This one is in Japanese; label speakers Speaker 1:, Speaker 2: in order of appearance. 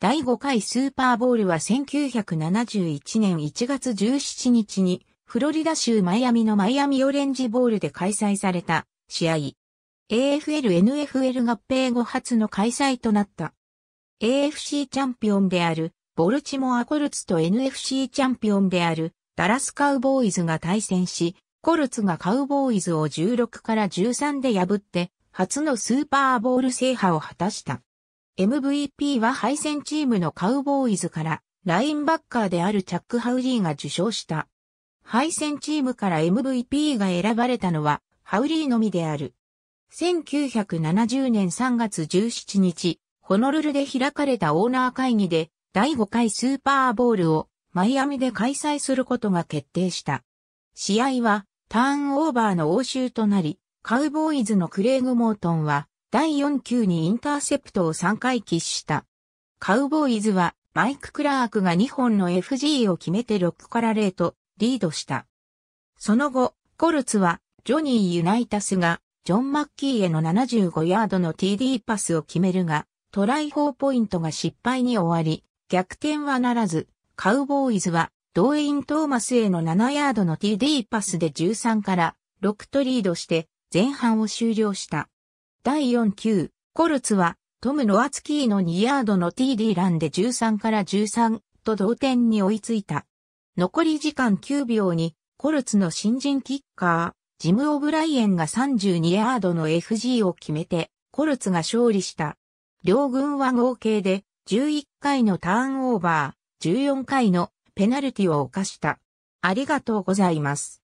Speaker 1: 第5回スーパーボールは1971年1月17日にフロリダ州マイアミのマイアミオレンジボールで開催された試合。AFL-NFL 合併後初の開催となった。AFC チャンピオンであるボルチモアコルツと NFC チャンピオンであるダラスカウボーイズが対戦し、コルツがカウボーイズを16から13で破って、初のスーパーボール制覇を果たした。MVP は敗戦チームのカウボーイズからラインバッカーであるチャック・ハウリーが受賞した。敗戦チームから MVP が選ばれたのはハウリーのみである。1970年3月17日、ホノルルで開かれたオーナー会議で第5回スーパーボールをマイアミで開催することが決定した。試合はターンオーバーの応酬となり、カウボーイズのクレイグ・モートンは第4球にインターセプトを3回喫した。カウボーイズはマイク・クラークが2本の FG を決めて6から0とリードした。その後、コルツはジョニー・ユナイタスがジョン・マッキーへの75ヤードの TD パスを決めるが、トライ4ポイントが失敗に終わり、逆転はならず、カウボーイズはドウェイン・トーマスへの7ヤードの TD パスで13から6とリードして前半を終了した。第4級、コルツは、トム・ノアツキーの2ヤードの TD ランで13から13と同点に追いついた。残り時間9秒に、コルツの新人キッカー、ジム・オブライエンが32ヤードの FG を決めて、コルツが勝利した。両軍は合計で11回のターンオーバー、14回のペナルティを犯した。ありがとうございます。